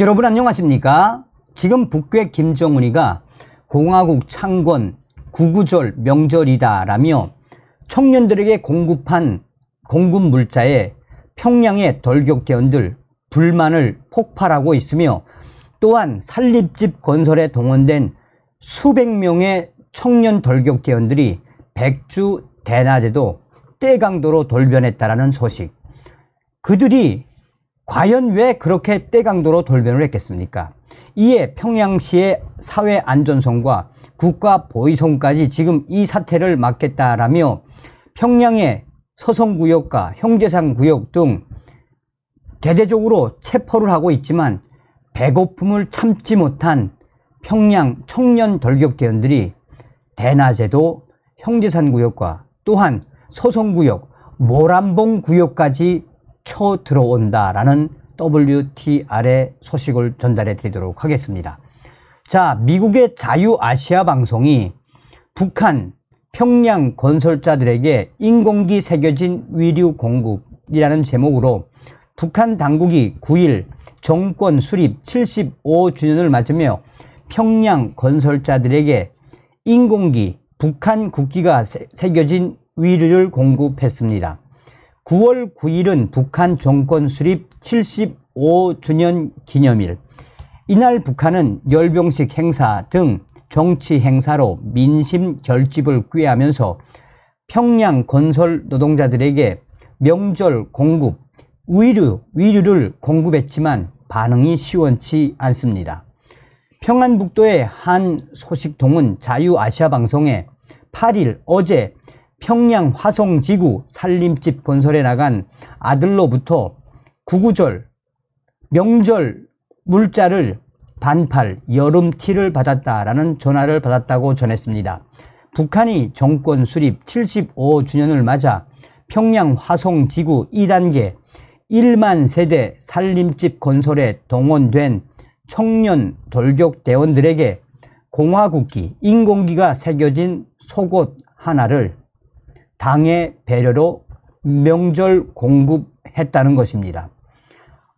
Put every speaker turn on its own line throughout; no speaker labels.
여러분 안녕하십니까? 지금 북괴 김정은이가 공화국 창건 구구절 명절이다 라며 청년들에게 공급한 공급 물자에 평양의 돌격대원들 불만을 폭발하고 있으며 또한 산립집 건설에 동원된 수백 명의 청년 돌격대원들이 백주 대낮에도 떼강도로 돌변했다라는 소식 그들이 과연 왜 그렇게 때강도로 돌변을 했겠습니까? 이에 평양시의 사회 안전성과 국가 보위성까지 지금 이 사태를 막겠다라며 평양의 서성구역과 형제산구역 등 대대적으로 체포를 하고 있지만 배고픔을 참지 못한 평양 청년 돌격대원들이 대낮에도 형제산구역과 또한 서성구역, 모란봉 구역까지 쳐 들어온다라는 WTR의 소식을 전달해 드리도록 하겠습니다. 자, 미국의 자유아시아 방송이 북한 평양 건설자들에게 인공기 새겨진 위류 공급이라는 제목으로 북한 당국이 9일 정권 수립 75주년을 맞으며 평양 건설자들에게 인공기 북한 국기가 새겨진 위류를 공급했습니다. 9월 9일은 북한 정권 수립 75주년 기념일. 이날 북한은 열병식 행사 등 정치 행사로 민심 결집을 꾀하면서 평양 건설 노동자들에게 명절 공급, 위류, 위류를 공급했지만 반응이 시원치 않습니다. 평안북도의 한 소식통은 자유아시아 방송에 8일 어제 평양 화성지구 살림집 건설에 나간 아들로부터 구구절, 명절 물자를 반팔, 여름 티를 받았다라는 전화를 받았다고 전했습니다. 북한이 정권 수립 75주년을 맞아 평양 화성지구 2단계 1만 세대 살림집 건설에 동원된 청년 돌격대원들에게 공화국기, 인공기가 새겨진 속옷 하나를 당의 배려로 명절 공급했다는 것입니다.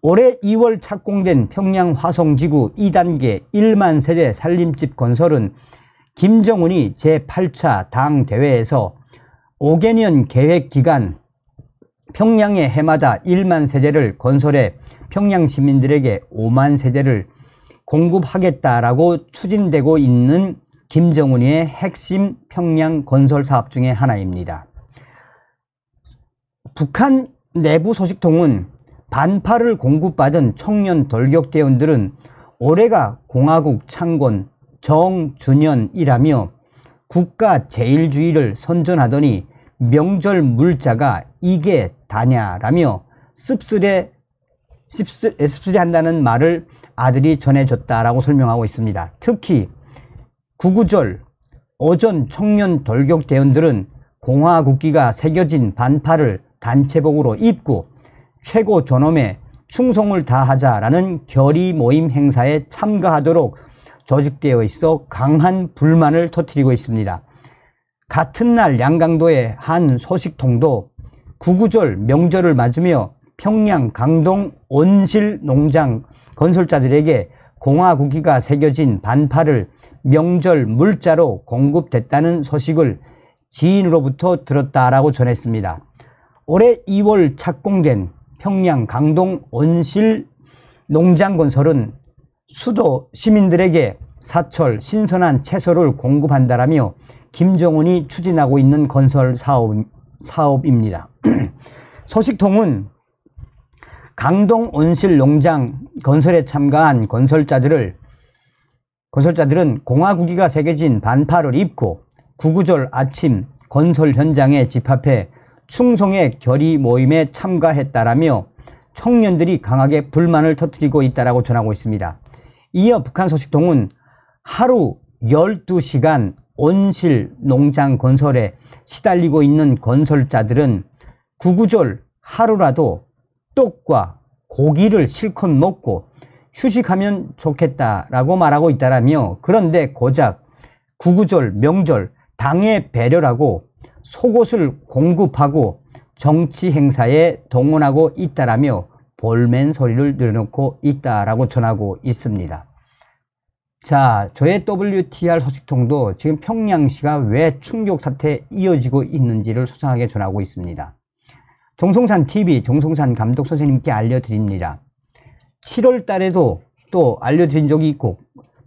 올해 2월 착공된 평양 화성지구 2단계 1만 세대 살림집 건설은 김정은이 제8차 당 대회에서 5개년 계획 기간 평양에 해마다 1만 세대를 건설해 평양 시민들에게 5만 세대를 공급하겠다라고 추진되고 있는 김정은의 핵심 평양 건설 사업 중에 하나입니다. 북한 내부 소식통은 반팔을 공급받은 청년 돌격대원들은 올해가 공화국 창건 정준연이라며 국가 제일주의를 선전하더니 명절 물자가 이게 다냐라며 씁쓸해 씁쓸해 한다는 말을 아들이 전해줬다라고 설명하고 있습니다. 특히 구구절 오전 청년 돌격 대원들은 공화국기가 새겨진 반팔을 단체복으로 입고 최고 존엄에 충성을 다하자라는 결의 모임 행사에 참가하도록 조직되어 있어 강한 불만을 터뜨리고 있습니다. 같은 날 양강도의 한 소식통도 구구절 명절을 맞으며 평양 강동 온실 농장 건설자들에게 공화국기가 새겨진 반팔을 명절 물자로 공급됐다는 소식을 지인으로부터 들었다라고 전했습니다. 올해 2월 착공된 평양 강동 온실 농장 건설은 수도 시민들에게 사철 신선한 채소를 공급한다라며 김정은이 추진하고 있는 건설 사업, 사업입니다. 소식통은 강동 온실 농장 건설에 참가한 건설자들을 건설자들은 공화국기가 새겨진 반팔을 입고 구구절 아침 건설 현장에 집합해 충성의 결의 모임에 참가했다라며 청년들이 강하게 불만을 터뜨리고 있다라고 전하고 있습니다. 이어 북한 소식통은 하루 12시간 온실 농장 건설에 시달리고 있는 건설자들은 구구절 하루라도 떡과 고기를 실컷 먹고 휴식하면 좋겠다라고 말하고 있다라며 그런데 고작 구구절 명절 당의 배려라고 속옷을 공급하고 정치 행사에 동원하고 있다라며 볼멘 소리를 늘어놓고 있다라고 전하고 있습니다. 자, 저의 WTR 소식통도 지금 평양시가 왜 충격 사태에 이어지고 있는지를 소상하게 전하고 있습니다. 정성산 TV 정성산 감독 선생님께 알려드립니다. 7월 달에도 또 알려드린 적이 있고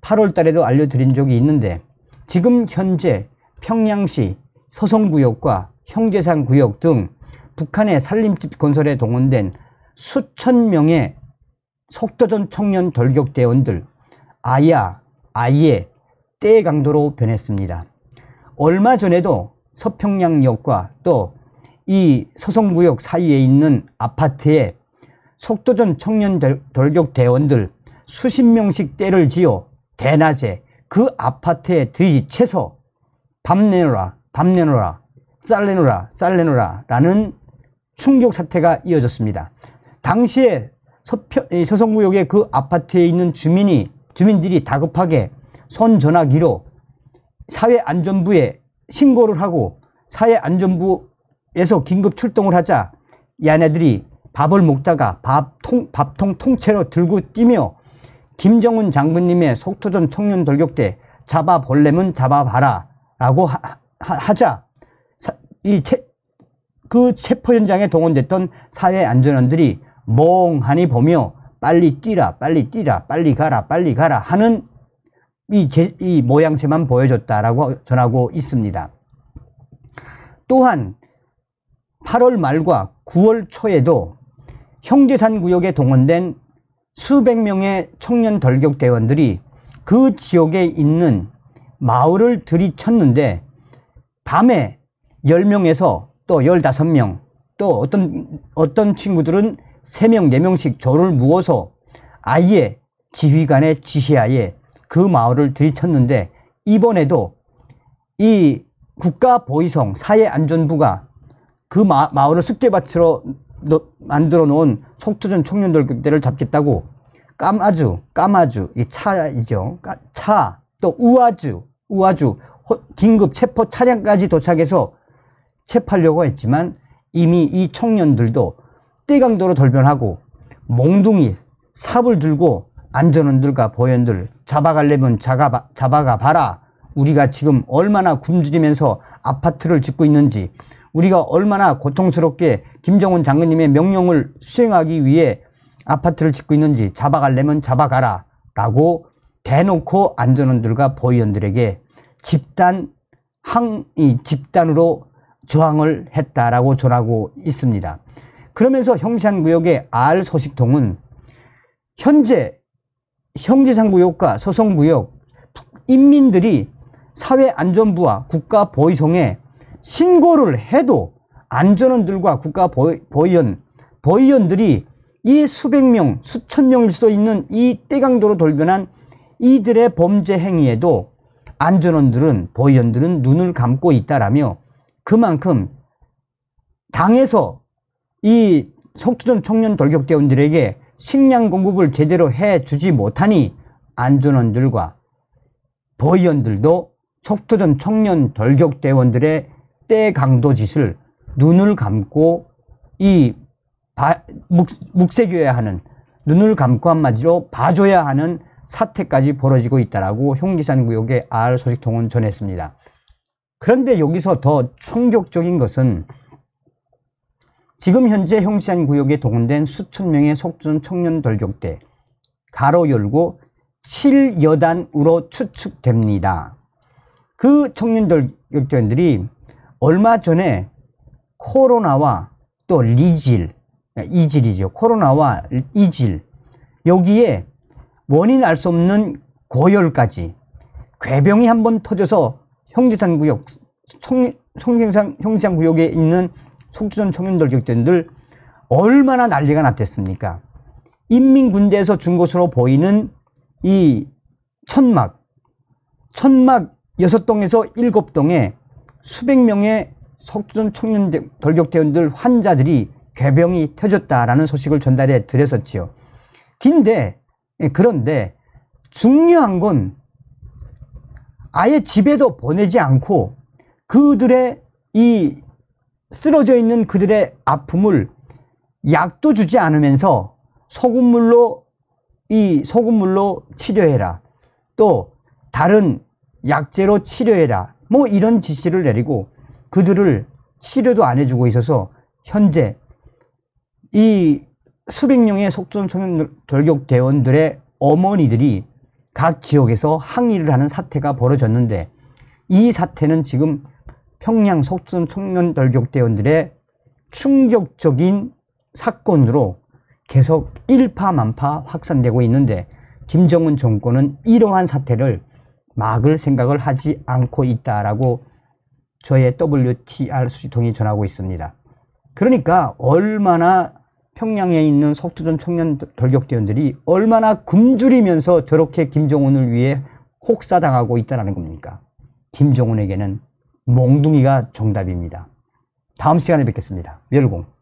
8월 달에도 알려드린 적이 있는데 지금 현재 평양시 서성구역과 형제산구역 등 북한의 살림집 건설에 동원된 수천 명의 속도전 청년 돌격대원들 아야, 아예, 때의 강도로 변했습니다. 얼마 전에도 서평양역과 또 이 서성구역 사이에 있는 아파트에 속도전 청년 돌격대원들 수십 명씩 때를 지어 대낮에 그 아파트에 들이채서 밤내라 밤내느라 쌀내놓라, 쌀내놓라 라는 충격 사태가 이어졌습니다. 당시에 서평, 서성구역의 그 아파트에 있는 주민이 주민들이 다급하게 손 전화기로 사회안전부에 신고를 하고 사회안전부에서 긴급 출동을 하자 이아내들이 밥을 먹다가 밥통, 밥통 통째로 들고 뛰며 김정은 장군님의 속토전 청년 돌격대 잡아 볼래면 잡아봐라 라고 하자 이그 체포 현장에 동원됐던 사회 안전원들이 멍하니 보며 빨리 뛰라 빨리 뛰라 빨리 가라 빨리 가라 하는 이, 제, 이 모양새만 보여줬다라고 전하고 있습니다. 또한 8월 말과 9월 초에도 형제산 구역에 동원된 수백 명의 청년 돌격대원들이 그 지역에 있는 마을을 들이쳤는데 밤에 10명에서 또 15명 또 어떤 어떤 친구들은 3명 4명씩 조를 무어서 아예 지휘관의 지시하에 그 마을을 들이쳤는데 이번에도 이 국가보위성 사회안전부가 그 마, 을을 습대밭으로 만들어 놓은 속투전 총련돌격대를 잡겠다고 까마주, 까마주, 이 차이죠. 차, 또 우아주, 우아주, 긴급 체포 차량까지 도착해서 체포하려고 했지만 이미 이 청년들도 떼강도로 돌변하고 몽둥이 삽을 들고 안전원들과 보현들 잡아가려면 잡아, 잡아가 봐라 우리가 지금 얼마나 굶주리면서 아파트를 짓고 있는지 우리가 얼마나 고통스럽게 김정은 장군님의 명령을 수행하기 위해 아파트를 짓고 있는지 잡아가려면 잡아가라 라고 대놓고 안전원들과 보위원들에게 집단 항 이 집단으로 저항을 했다라고 전하고 있습니다. 그러면서 형제상구역의 R 소식통은 현재 형제상구역과소송구역 인민들이 사회안전부와 국가보위성에 신고를 해도 안전원들과 국가보위원, 보위원들이 이 수백 명, 수천 명일 수도 있는 이 떼강도로 돌변한 이들의 범죄 행위에도 안전원들은 보위원들은 눈을 감고 있다라며 그만큼 당에서 이 속초전 청년 돌격대원들에게 식량 공급을 제대로 해주지 못하니 안전원들과 보위원들도 속초전 청년 돌격대원들의 때강도 짓을 눈을 감고 이 묵, 묵새겨야 하는 눈을 감고 한마디로 봐줘야 하는 사태까지 벌어지고 있다라고 흉지산 구역의 R 소식통은 전했습니다. 그런데 여기서 더 충격적인 것은 지금 현재 형지산 구역에 동원된 수천 명의 속전 청년 돌격대 가로 열고 7여단으로 추측됩니다. 그 청년 돌격대원들이 얼마 전에 코로나와 또 리질, 이질이죠. 코로나와 이질 여기에 원인 알 수 없는 고열까지 괴병이 한 번 터져서 형제산 구역 송, 경산 형지산 구역에 있는 속주전 청년돌격전들 얼마나 난리가 났댔습니까? 인민군대에서 준 것으로 보이는 이 천막 천막 6 동에서 7 동에 수백 명의 석주전 청년 돌격대원들 환자들이 괴병이 터졌다라는 소식을 전달해 드렸었지요. 긴데 예, 그런데 중요한 건 아예 집에도 보내지 않고 그들의 이 쓰러져 있는 그들의 아픔을 약도 주지 않으면서 소금물로 이 소금물로 치료해라 또 다른 약재로 치료해라 뭐 이런 지시를 내리고 그들을 치료도 안 해주고 있어서 현재 이 수백 명의 속전 청년 돌격 대원들의 어머니들이 각 지역에서 항의를 하는 사태가 벌어졌는데 이 사태는 지금 평양 속전 청년 돌격 대원들의 충격적인 사건으로 계속 일파만파 확산되고 있는데 김정은 정권은 이러한 사태를 막을 생각을 하지 않고 있다라고 저의 WTR 수지통이 전하고 있습니다. 그러니까 얼마나 평양에 있는 석두전 청년 돌격대원들이 얼마나 굶주리면서 저렇게 김정은을 위해 혹사당하고 있다는 겁니까? 김정은에게는 몽둥이가 정답입니다. 다음 시간에 뵙겠습니다. 멸공.